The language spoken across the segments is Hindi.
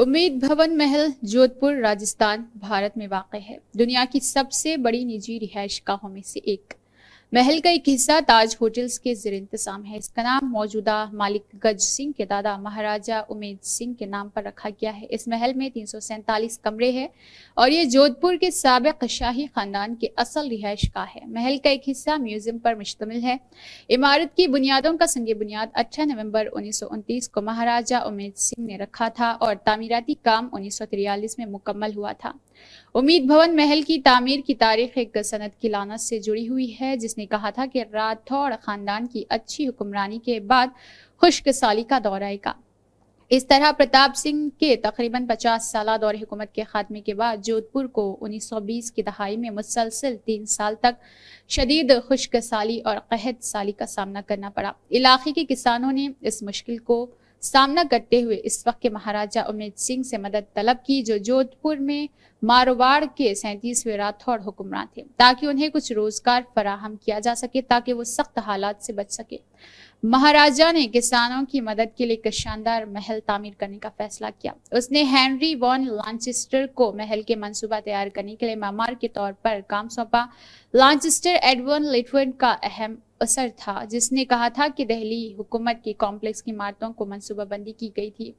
उम्मीद भवन महल जोधपुर राजस्थान भारत में वाक़ है दुनिया की सबसे बड़ी निजी रिहायश गाहों में से एक महल का एक हिस्सा ताज होटल्स के जर इंतजाम है इसका नाम मौजूदा मालिक गज सिंह के दादा महाराजा उमेद सिंह के नाम पर रखा गया है इस महल में तीन कमरे हैं और ये जोधपुर के सबक शाही खानदान के असल रिहाइश का है महल का एक हिस्सा म्यूजियम पर मुश्तमिल है इमारत की बुनियादों का संग बुनियाद अच्छा नवम्बर उन्नीस को महाराजा उमेद सिंह ने रखा था और तमीराती काम उन्नीस में मुकम्मल हुआ था उम्मीद भवन महल की तामीर की तारीख एक सनत की लानत से जुड़ी हुई है जिसने कहा था कि राठौड़ खानदान की अच्छी हुक्मरानी के बाद खुश्क साली का दौर आएगा इस तरह प्रताप सिंह के तकरीबन 50 साल दौर हुकूमत के खात्मे के बाद जोधपुर को 1920 की दहाई में मुसलसल तीन साल तक शदीद खुश्क साली और कहद साली का सामना करना पड़ा इलाके के किसानों ने इस मुश्किल को सामना करते हुए इस वक्त के महाराजा उमेद सिंह से मदद तलब की जो जोधपुर में मारवाड़ के सैंतीसवें राठौड़ हुक्मरान थे ताकि उन्हें कुछ रोजगार फराहम किया जा सके ताकि वो सख्त हालात से बच सके महाराजा ने किसानों की मदद के लिए एक शानदार महल तामीर करने का फैसला किया उसने हेनरी वॉन लॉन्चेस्टर को महल के मंसूबा तैयार करने के लिए मामार के तौर पर काम सौंपा लॉन्चेस्टर एडवर्न लिटवर्ड का अहम असर था जिसने कहा था कि दहली हुकूमत की कॉम्प्लेक्स की इमारतों को मनसूबाबंदी की गई थी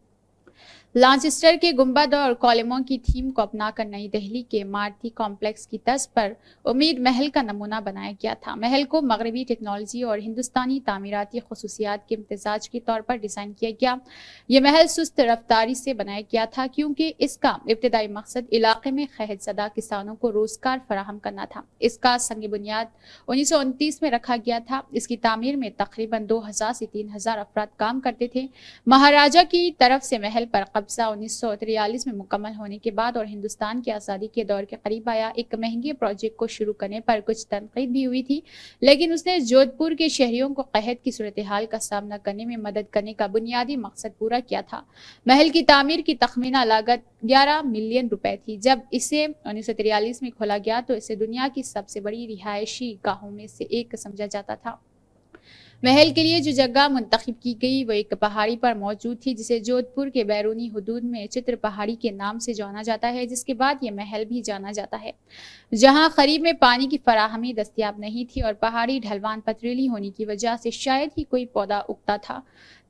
लांचेस्टर के गुम्बद और कॉलमों की थीम को अपनाकर नई दिल्ली के मारती कॉम्प्लेक्स की तर्ज पर उम्मीद महल का नमूना बनाया गया था महल को मगरबी टेक्नोलॉजी और हिंदुस्तानी तमीराती खसूसियात के इम्तजाज के तौर पर डिज़ाइन किया गया यह महल सुस्त रफ्तारी से बनाया गया था क्योंकि इसका इब्तदाई मकसद इलाके में खहद सदा किसानों को रोज़गार फराहम करना था इसका संग बुनियाद उन्नीस में रखा गया था इसकी तमीर में तकरीबन दो से तीन अफराद काम करते थे महाराजा की तरफ से महल पर कब्जा उन्नीस में मुकम्मल होने के बाद और हिंदुस्तान की आज़ादी के दौर के करीब आया एक महंगे प्रोजेक्ट को शुरू करने पर कुछ तनकीद भी हुई थी लेकिन उसने जोधपुर के शहरियों को कहद की सूरत हाल का सामना करने में मदद करने का बुनियादी मकसद पूरा किया था महल की तमीर की तखमीना लागत 11 मिलियन रुपए थी जब इसे उन्नीस में खोला गया तो इसे दुनिया की सबसे बड़ी रिहायशी गाहों में से एक समझा जाता था महल के लिए जो जगह मुंतखब की गई वो एक पहाड़ी पर मौजूद थी जिसे जोधपुर के बैरूनी हदूद में चित्र पहाड़ी के नाम से जाना जाता है जिसके बाद ये महल भी जाना जाता है जहां खरीब में पानी की फराहमी दस्तियाब नहीं थी और पहाड़ी ढलवान पथरीली होने की वजह से शायद ही कोई पौधा उगता था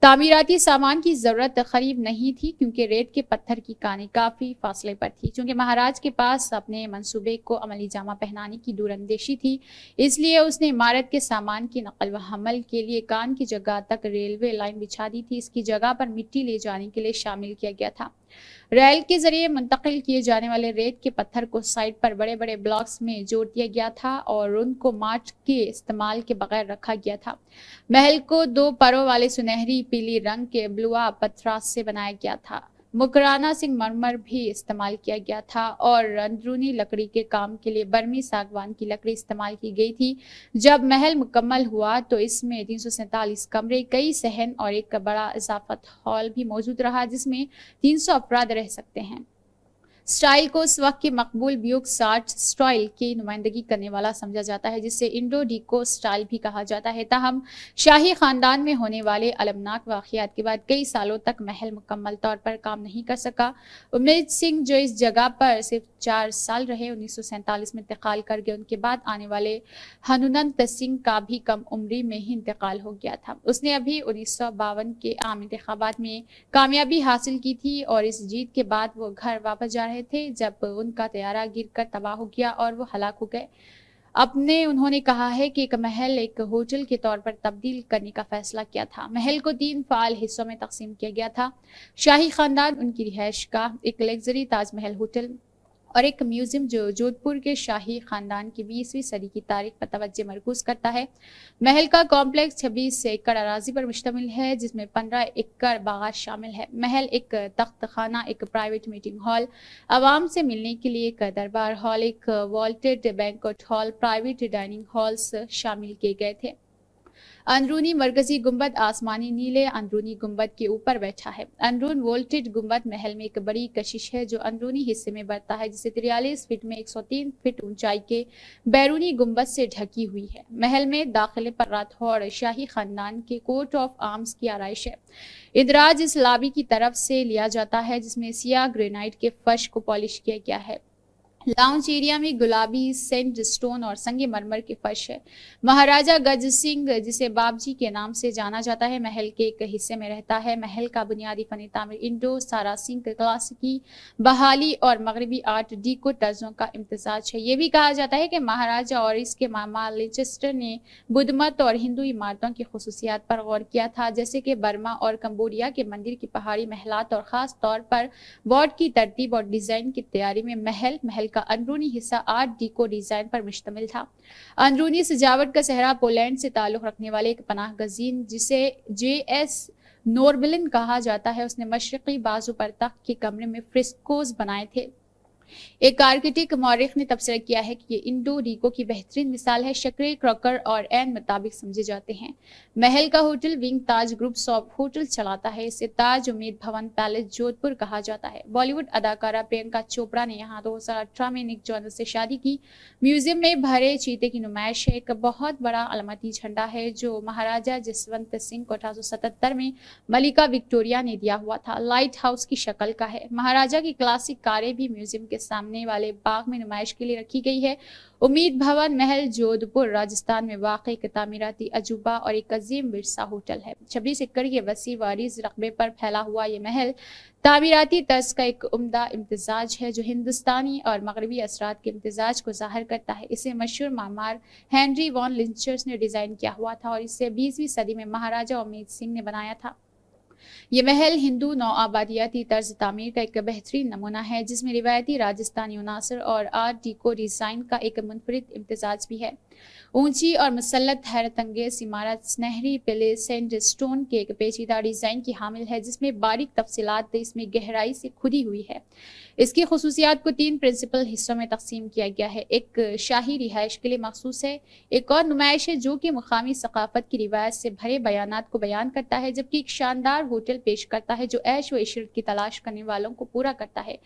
तामीराती सामान की ज़रूरत करीब नहीं थी क्योंकि रेत के पत्थर की कानी काफ़ी फासले पर थी चूँकि महाराज के पास अपने मंसूबे को अमली जामा पहनाने की दूरंदेशी थी इसलिए उसने इमारत के सामान की नकल व हमल के लिए कान की जगह तक रेलवे लाइन बिछा दी थी इसकी जगह पर मिट्टी ले जाने के लिए शामिल किया गया था रैल के जरिए मुंतकिल किए जाने वाले रेत के पत्थर को साइड पर बड़े बड़े ब्लॉक्स में जोड़ दिया गया था और उनको मार्च के इस्तेमाल के बगैर रखा गया था महल को दो परों वाले सुनहरी पीली रंग के ब्लुआ पथरास से बनाया गया था मुकराना सिंह मरमर भी इस्तेमाल किया गया था और अंदरूनी लकड़ी के काम के लिए बर्मी सागवान की लकड़ी इस्तेमाल की गई थी जब महल मुकम्मल हुआ तो इसमें तीन कमरे कई सहन और एक बड़ा इजाफत हॉल भी मौजूद रहा जिसमें 300 अपराध रह सकते हैं स्टाइल को इस वक्त के मकबूल ब्यूक साठ स्टाइल की नुमाइंदगी करने वाला समझा जाता है जिसे इंडो डिको स्टाइल भी कहा जाता है ताहम शाही ख़ानदान में होने वाले अलमनाक वाक़ात के बाद कई सालों तक महल मुकम्मल तौर पर काम नहीं कर सका उमेद सिंह जो इस जगह पर सिर्फ चार साल रहे उन्नीस में इंतकाल कर गए उनके बाद आने वाले हनुनंत सिंह का भी कम उम्री में ही इंतकाल हो गया था उसने अभी उन्नीस के आम इंतबात में कामयाबी हासिल की थी और इस जीत के बाद वो घर वापस जा रहे आए थे जब उनका तैयारा कर तबाह हो गया और वो हलाक हो गए अपने उन्होंने कहा है कि एक महल एक होटल के तौर पर तब्दील करने का फैसला किया था महल को तीन फाल हिस्सों में तकसीम किया गया था शाही खानदान उनकी रिहाइश का एक लग्जरी ताजमहल होटल और एक म्यूजियम जो जोधपुर के शाही खानदान की बीसवीं सदी की तारीख पर तवज्जो मरकूज करता है महल का कॉम्प्लेक्स छब्बीस एकड़ अराजी पर मुश्तमिल है जिसमें पंद्रह एकड़ बागार शामिल है महल एक तख्त खाना एक प्राइवेट मीटिंग हॉल आवाम से मिलने के लिए एक दरबार हॉल एक vaulted banquet hall private dining halls शामिल किए गए थे अंदरूनी मरकजी गुम्बद आसमानी नीले अंदरूनी गुम्बद के ऊपर बैठा है अंदरून वोल्टेड गुम्बद महल में एक बड़ी कशिश है जो अंदरूनी हिस्से में बढ़ता है जिसे तिरयालीस फीट में तीन फीट ऊंचाई के बैरूनी गुम्बद से ढकी हुई है महल में दाखिले पर राठौर शाही खानदान के कोर्ट ऑफ आर्म्स की आरइश है इंदराज इस लाबी की तरफ से लिया जाता है जिसमें सिया ग्रेनाइट के फर्श को पॉलिश किया गया है लाउंज एरिया में गुलाबी सेंट स्टोन और संगे मरमर के फर्श है महाराजा गज सिंह जिसे बाबजी के नाम से जाना जाता है महल के एक हिस्से में रहता है महल का बुनियादी फनी तामीर इंडो सारा सिंह क्लासिकी बहाली और मगरबी आर्ट डीको टर्जों का इम्तजाज है ये भी कहा जाता है कि महाराजा और इसके मामा लिचेस्टर ने बुद्ध मत और हिंदू इमारतों की खसूसियात पर गौर किया था जैसे कि बर्मा और कम्बोडिया के मंदिर की पहाड़ी महलात और ख़ास तौर पर बोर्ड की तरतीब और डिज़ाइन की तैयारी में महल महल का अंदरूनी हिस्सा आर्ट डीको डिजाइन पर मुश्तमिल था अंदरूनी सजावट का सहरा पोलैंड से ताल्लुक़ रखने वाले एक पनाह गजीन जिसे जे एस नोरबिलन कहा जाता है उसने मशरक़ी बाजू पर तख्त के कमरे में फ्रिस्कोज बनाए थे एक कारकिटिक मौरख ने तबसरा किया है कि ये इंडो रिको की बेहतरीन मिसाल है शक्रे क्रॉकर और एन मुताबिक समझे जाते हैं महल का होटल विंग ताज ग्रुप सॉप होटल चलाता है इसे ताज उम्मीद भवन पैलेस जोधपुर कहा जाता है बॉलीवुड अदाकारा प्रियंका चोपड़ा ने यहाँ दो में निक जॉनर से शादी की म्यूजियम में भरे चीते की नुमाइश है एक बहुत बड़ा अलमती झंडा है जो महाराजा जसवंत सिंह को अठारह में मलिका विक्टोरिया ने दिया हुआ था लाइट हाउस की शक्ल का है महाराजा की क्लासिक कारें भी म्यूजियम के के सामने वाले बाग में नुमाइश के लिए रखी गई है उम्मीद भवन महल जोधपुर राजस्थान में वाकई एक तमीराती अजूबा और एक अजीम विरसा होटल है छब्बीस एकड़ के वसी वारिस रकबे पर फैला हुआ ये महल तमीराती तर्ज का एक उम्दा इम्तजाज है जो हिंदुस्तानी और मगरबी असरात के इम्तजाज को ज़ाहिर करता है इसे मशहूर मामार हैंनरी वॉन लिंचर्स ने डिज़ाइन किया हुआ था और इसे बीसवीं सदी में महाराजा उमेद सिंह ने बनाया था ये महल हिंदू नौ आबादियाती तर्ज तमीर का एक बेहतरीन नमूना है जिसमें रिवायती राजस्थानी अनासर और आर डी को डिज़ाइन का एक मुनफरद इम्तजाज भी है ऊंची और मसलत हैरत अंगेज इमारत स्नहरी पिले सेंड स्टोन के एक पेचीदा डिज़ाइन की हामिल है जिसमें बारीक तफसीत इसमें गहराई से खुदी हुई है इसकी खसूसियात को तीन प्रिंसिपल हिस्सों में तकसीम किया गया है एक शाही रिहाइश के लिए मखसूस है एक और नुमाइश है जो कि मुकामी सकाफत की रिवायत से भरे बयान को बयान करता है जबकि एक शानदार होटल पेश करता है जो ऐश व इशरत की तलाश करने वालों को पूरा करता है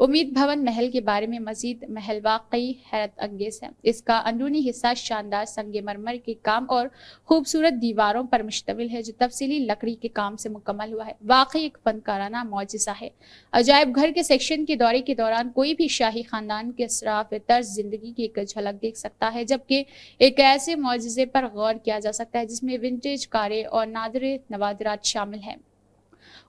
उम्मीद भवन महल के बारे में मजीद महल वाकई हैरत अंगेज है इसका अंदरूनी हिस्सा शानदार संगमरमर के काम और खूबसूरत दीवारों पर मुश्तमिल है जो तफसीली लकड़ी के काम से मुकम्मल हुआ है वाकई एक फनकाराना मुआजा है अजायब घर के सेक्शन के दौरे के दौरान कोई भी शाही खानदान के असराफ तर्ज जिंदगी की एक झलक देख सकता है जबकि एक ऐसे मुआजे पर गौर किया जा सकता है जिसमें विंटेज कारें और नादर नवादरात शामिल हैं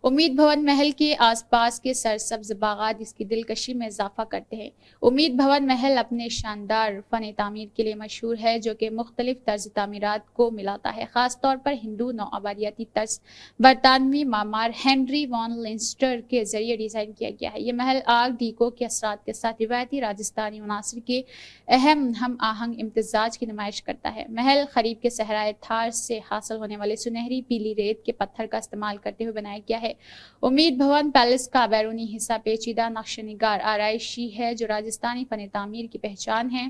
उम्मीद भवन महल के आसपास के सरसब्ज बागात इसकी दिलकशी में इजाफा करते हैं उम्मीद भवन महल अपने शानदार फ़न तमीर के लिए मशहूर है जो कि मुख्तलिफ तर्ज तमीरत को मिलाता है ख़ास तौर पर हिंदू आबादियाती तर्ज बरतानवी मामार हेनरी वॉन लिंस्टर के ज़रिए डिज़ाइन किया गया है ये महल आग डीको के असरा के साथ रिवायती राजस्थानी मुनासर के अहम हम आहंग इम्तजाज की नुमाइश करता है महल खरीब के सहराए थार से हासिल होने वाले सुनहरी पीली रेत के पत्थर का इस्तेमाल करते हुए बनाया गया है है उम्मीद भवन पैलेस का बैरूनी हिस्सा पेचीदा नक्श निगार आरइशी है जो राजस्थानी फन तामीर की पहचान है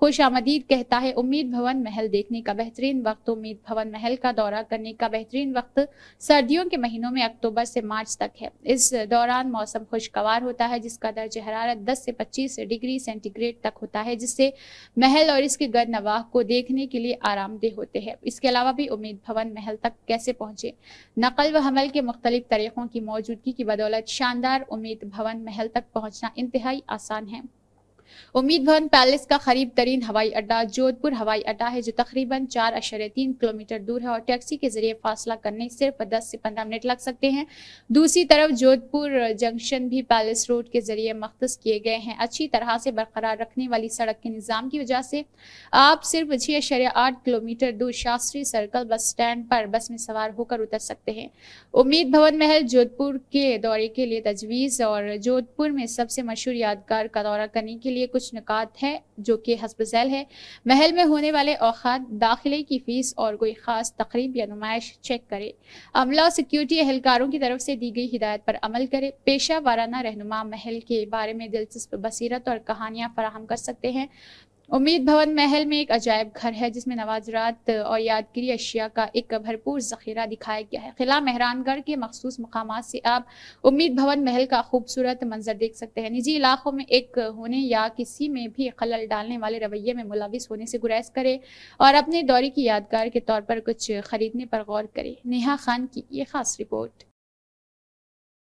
खुश आमदीद कहता है उम्मीद भवन महल देखने का बेहतरीन वक्त उम्मीद भवन महल का दौरा करने का बेहतरीन वक्त सर्दियों के महीनों में अक्टूबर से मार्च तक है इस दौरान मौसम खुशगवार होता है जिसका दर्ज हरारत 10 से 25 डिग्री सेंटीग्रेड तक होता है जिससे महल और इसके गर नवाह को देखने के लिए आरामदेह होते हैं इसके अलावा भी उम्मीद भवन महल तक कैसे पहुंचे नकल व हमल के मुख्तलिफ तरीक़ों की मौजूदगी की बदौलत शानदार उम्मीद भवन महल तक पहुँचना इंतहाई आसान है उम्मीद भवन पैलेस का करीब तरीन हवाई अड्डा जोधपुर हवाई अड्डा है जो तकरीबन चार अशर तीन किलोमीटर दूर है और टैक्सी के जरिए फासला करने सिर्फ दस से पंद्रह मिनट लग सकते हैं दूसरी तरफ जोधपुर जंक्शन भी पैलेस रोड के जरिए मख्त किए गए हैं अच्छी तरह से बरकरार रखने वाली सड़क के निज़ाम की वजह से आप सिर्फ छः अशर आठ किलोमीटर दूर शास्त्री सर्कल बस स्टैंड पर बस में सवार होकर उतर सकते हैं उम्मीद भवन महल जोधपुर के दौरे के लिए तजवीज़ और जोधपुर में सबसे मशहूर यादगार का दौरा करने के लिए लिए कुछ निकात हैं जो कि हसब है महल में होने वाले औकात दाखिले की फ़ीस और कोई ख़ास तकरीब या नुमाइश चेक करें अमला और सिक्योरिटी एहलकारों की तरफ से दी गई हिदायत पर अमल करें पेशा वाराना रहनुमा महल के बारे में दिलचस्प बसीरत और कहानियाँ फराहम कर सकते हैं उम्मीद भवन महल में एक अजायब घर है जिसमें नवाजरात और यादगिरी अशिया का एक भरपूर जखीरा दिखाया गया है किला मेहरानगढ़ के मखसूस मकाम से आप उम्मीद भवन महल का खूबसूरत मंजर देख सकते हैं निजी इलाकों में एक होने या किसी में भी खलल डालने वाले रवैये में मुलविस होने से गुरेज करें और अपने दौरे की यादगार के तौर पर कुछ खरीदने पर गौर करें नेहा खान की ये खास रिपोर्ट